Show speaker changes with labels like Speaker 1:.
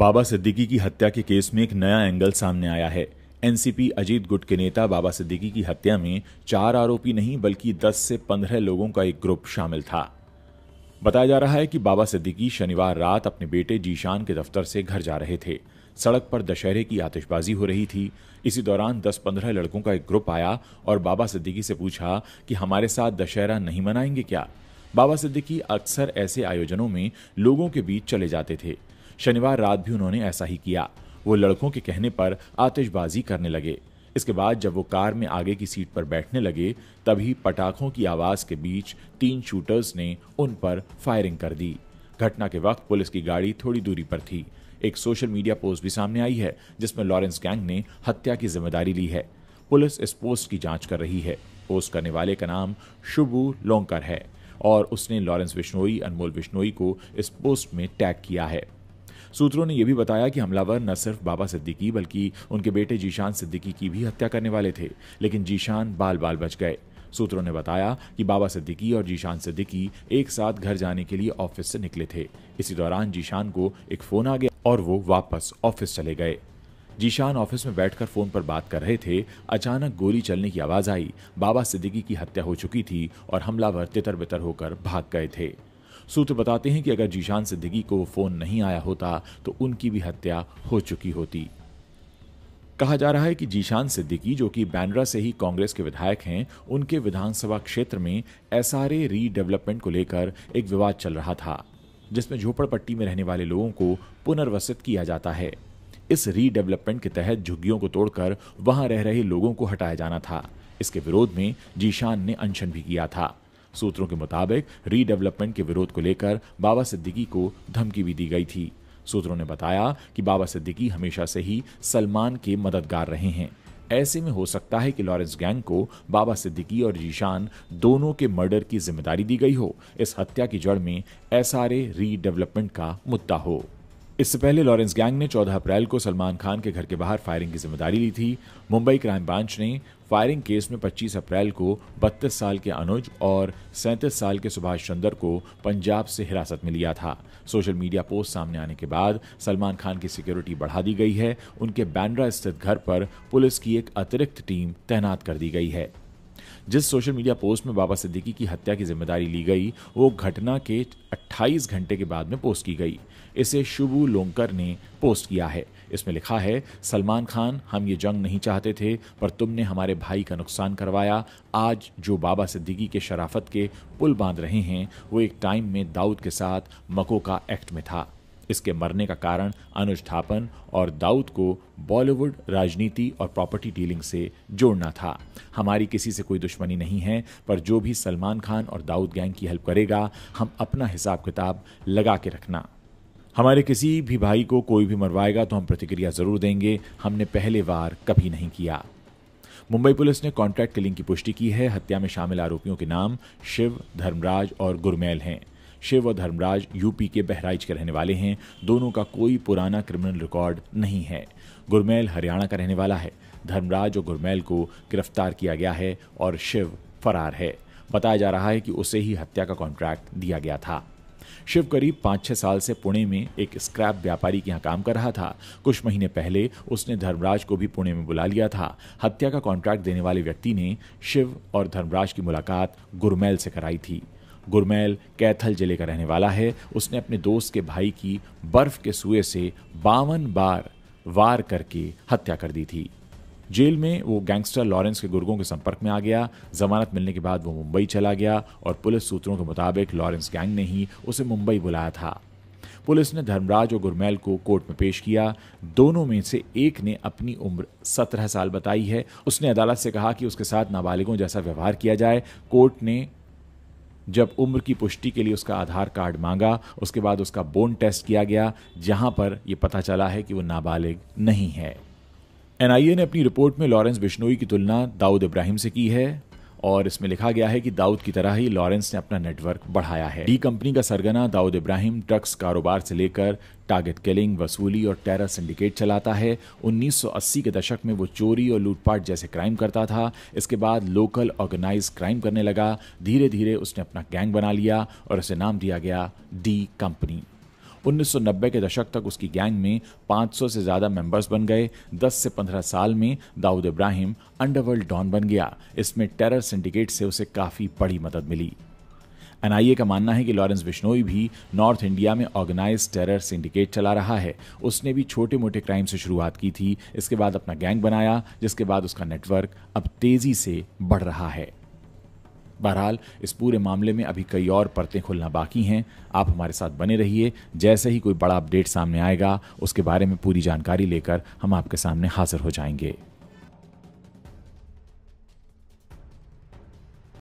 Speaker 1: बाबा सिद्दीकी की हत्या के केस में एक नया एंगल सामने आया है एनसीपी अजीत गुट के नेता बाबा सिद्दीकी की हत्या में चार आरोपी नहीं बल्कि 10 से 15 लोगों का एक ग्रुप शामिल था बताया जा रहा है कि बाबा सिद्दीकी शनिवार रात अपने बेटे जीशान के दफ्तर से घर जा रहे थे सड़क पर दशहरे की आतिशबाजी हो रही थी इसी दौरान 10-15 लड़कों का एक ग्रुप आया और बाबा सिद्दीकी से पूछा कि हमारे साथ दशहरा नहीं मनाएंगे क्या बाबा सिद्दीकी अक्सर ऐसे आयोजनों में लोगों के बीच चले जाते थे शनिवार रात भी उन्होंने ऐसा ही किया वो लड़कों के कहने पर आतिशबाजी करने लगे इसके बाद जब वो कार में आगे की सीट पर बैठने लगे तभी पटाखों की आवाज के बीच तीन शूटर्स ने उन पर फायरिंग कर दी घटना के वक्त पुलिस की गाड़ी थोड़ी दूरी पर थी एक सोशल मीडिया पोस्ट भी सामने आई है जिसमें लॉरेंस गैंग ने हत्या की जिम्मेदारी ली है पुलिस इस पोस्ट की जांच कर रही है पोस्ट करने वाले का नाम शुभु लोंकर है और उसने लॉरेंस बिश्नोई अनमोल बिश्नोई को इस पोस्ट में टैग किया है सूत्रों ने यह भी बताया कि हमलावर न सिर्फ बाबा सिद्दीकी बल्कि उनके बेटे जीशान सिद्दीकी की भी हत्या करने वाले थे लेकिन जीशान बाल बाल बच गए सूत्रों ने बताया कि बाबा सिद्दीकी और जीशान सिद्दीकी एक साथ घर जाने के लिए ऑफिस से निकले थे इसी दौरान जीशान को एक फोन आ गया और वो वापस ऑफिस चले गए जीशान ऑफिस में बैठकर फोन पर बात कर रहे थे अचानक गोली चलने की आवाज आई बाबा सिद्दीकी की हत्या हो चुकी थी और हमलावर तितर बितर होकर भाग गए थे सूत्र बताते हैं कि अगर जीशान सिद्दीकी को फोन नहीं आया होता तो उनकी भी हत्या हो चुकी होती कहा जा रहा है कि जीशान सिद्दीकी जो कि बैंड्रा से ही कांग्रेस के विधायक हैं उनके विधानसभा क्षेत्र में एसआरए रीडेवलपमेंट को लेकर एक विवाद चल रहा था जिसमें झोपड़पट्टी में रहने वाले लोगों को पुनर्वसित किया जाता है इस रीडेवलपमेंट के तहत झुग्गियों को तोड़कर वहां रह रहे लोगों को हटाया जाना था इसके विरोध में जीशान ने अनशन भी किया था सूत्रों के मुताबिक रीडेवलपमेंट के विरोध को लेकर बाबा सिद्दीकी को धमकी भी दी गई थी सूत्रों ने बताया कि बाबा सिद्दीकी हमेशा से ही सलमान के मददगार रहे हैं ऐसे में हो सकता है कि लॉरेंस गैंग को बाबा सिद्दीकी और जीशान दोनों के मर्डर की जिम्मेदारी दी गई हो इस हत्या की जड़ में एसआरए रीडेवलपमेंट का मुद्दा हो इससे पहले लॉरेंस गैंग ने 14 अप्रैल को सलमान खान के घर के बाहर फायरिंग की जिम्मेदारी ली थी मुंबई क्राइम ब्रांच ने फायरिंग केस में 25 अप्रैल को 32 साल के अनुज और 37 साल के सुभाष चंद्र को पंजाब से हिरासत में लिया था सोशल मीडिया पोस्ट सामने आने के बाद सलमान खान की सिक्योरिटी बढ़ा दी गई है उनके बैंड्रा स्थित घर पर पुलिस की एक अतिरिक्त टीम तैनात कर दी गई है जिस सोशल मीडिया पोस्ट में बाबा सिद्दीकी की हत्या की जिम्मेदारी ली गई वो घटना के 28 घंटे के बाद में पोस्ट की गई इसे शुभु लोंकर ने पोस्ट किया है इसमें लिखा है सलमान खान हम ये जंग नहीं चाहते थे पर तुमने हमारे भाई का नुकसान करवाया आज जो बाबा सिद्दीकी के शराफत के पुल बांध रहे हैं वो एक टाइम में दाऊद के साथ मको का एक्ट में था इसके मरने का कारण अनुज थापन और दाऊद को बॉलीवुड राजनीति और प्रॉपर्टी डीलिंग से जोड़ना था हमारी किसी से कोई दुश्मनी नहीं है पर जो भी सलमान खान और दाऊद गैंग की हेल्प करेगा हम अपना हिसाब किताब लगा के रखना हमारे किसी भी भाई को कोई भी मरवाएगा तो हम प्रतिक्रिया ज़रूर देंगे हमने पहले बार कभी नहीं किया मुंबई पुलिस ने कॉन्ट्रैक्ट किलिंग की पुष्टि की है हत्या में शामिल आरोपियों के नाम शिव धर्मराज और गुरमेल हैं शिव और धर्मराज यूपी के बहराइच के रहने वाले हैं दोनों का कोई पुराना क्रिमिनल रिकॉर्ड नहीं है गुरमेल हरियाणा का रहने वाला है धर्मराज और गुरमेल को गिरफ्तार किया गया है और शिव फरार है बताया जा रहा है कि उसे ही हत्या का कॉन्ट्रैक्ट दिया गया था शिव करीब पाँच छः साल से पुणे में एक स्क्रैप व्यापारी के यहाँ काम कर रहा था कुछ महीने पहले उसने धर्मराज को भी पुणे में बुला लिया था हत्या का कॉन्ट्रैक्ट देने वाले व्यक्ति ने शिव और धर्मराज की मुलाकात गुरमेल से कराई थी गुरमैल कैथल जिले का रहने वाला है उसने अपने दोस्त के भाई की बर्फ के सुए से बावन बार वार करके हत्या कर दी थी जेल में वो गैंगस्टर लॉरेंस के गुर्गों के संपर्क में आ गया जमानत मिलने के बाद वो मुंबई चला गया और पुलिस सूत्रों के मुताबिक लॉरेंस गैंग ने ही उसे मुंबई बुलाया था पुलिस ने धर्मराज और गुरमैल को कोर्ट में पेश किया दोनों में से एक ने अपनी उम्र सत्रह साल बताई है उसने अदालत से कहा कि उसके साथ नाबालिगों जैसा व्यवहार किया जाए कोर्ट ने जब उम्र की पुष्टि के लिए उसका आधार कार्ड मांगा उसके बाद उसका बोन टेस्ट किया गया जहां पर यह पता चला है कि वो नाबालिग नहीं है एनआईए ने अपनी रिपोर्ट में लॉरेंस बिश्नोई की तुलना दाऊद इब्राहिम से की है और इसमें लिखा गया है कि दाऊद की तरह ही लॉरेंस ने अपना नेटवर्क बढ़ाया है डी कंपनी का सरगना दाऊद इब्राहिम ड्रग्स कारोबार से लेकर टारगेट किलिंग वसूली और टेरर सिंडिकेट चलाता है 1980 के दशक में वो चोरी और लूटपाट जैसे क्राइम करता था इसके बाद लोकल ऑर्गेनाइज क्राइम करने लगा धीरे धीरे उसने अपना गैंग बना लिया और उसे नाम दिया गया डी कंपनी 1990 के दशक तक उसकी गैंग में 500 से ज्यादा मेंबर्स बन गए 10 से 15 साल में दाऊद इब्राहिम अंडरवर्ल्ड डॉन बन गया इसमें टेरर सिंडिकेट से उसे काफी बड़ी मदद मिली एनआईए का मानना है कि लॉरेंस बिश्नोई भी नॉर्थ इंडिया में ऑर्गेनाइज टेरर सिंडिकेट चला रहा है उसने भी छोटे मोटे क्राइम से शुरुआत की थी इसके बाद अपना गैंग बनाया जिसके बाद उसका नेटवर्क अब तेजी से बढ़ रहा है बहरहाल इस पूरे मामले में अभी कई और परतें खुलना बाकी हैं आप हमारे साथ बने रहिए जैसे ही कोई बड़ा अपडेट सामने आएगा उसके बारे में पूरी जानकारी लेकर हम आपके सामने हाजिर हो जाएंगे